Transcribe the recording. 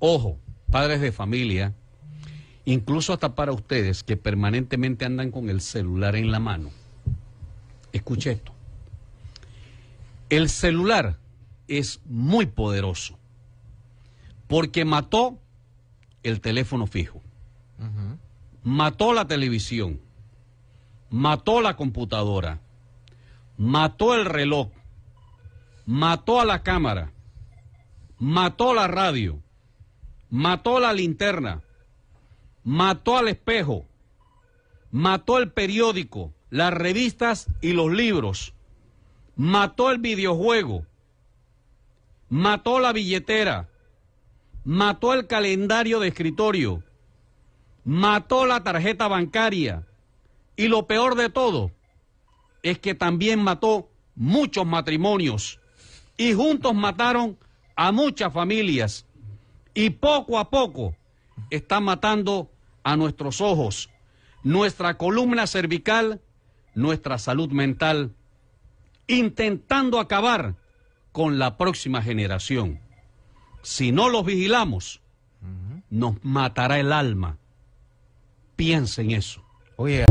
Ojo, padres de familia, incluso hasta para ustedes que permanentemente andan con el celular en la mano. Escuche esto. El celular es muy poderoso porque mató el teléfono fijo, mató la televisión, mató la computadora, mató el reloj, mató a la cámara, mató la radio mató la linterna, mató al espejo, mató el periódico, las revistas y los libros, mató el videojuego, mató la billetera, mató el calendario de escritorio, mató la tarjeta bancaria y lo peor de todo es que también mató muchos matrimonios y juntos mataron a muchas familias y poco a poco está matando a nuestros ojos, nuestra columna cervical, nuestra salud mental, intentando acabar con la próxima generación. Si no los vigilamos, nos matará el alma. Piensen eso. Oye.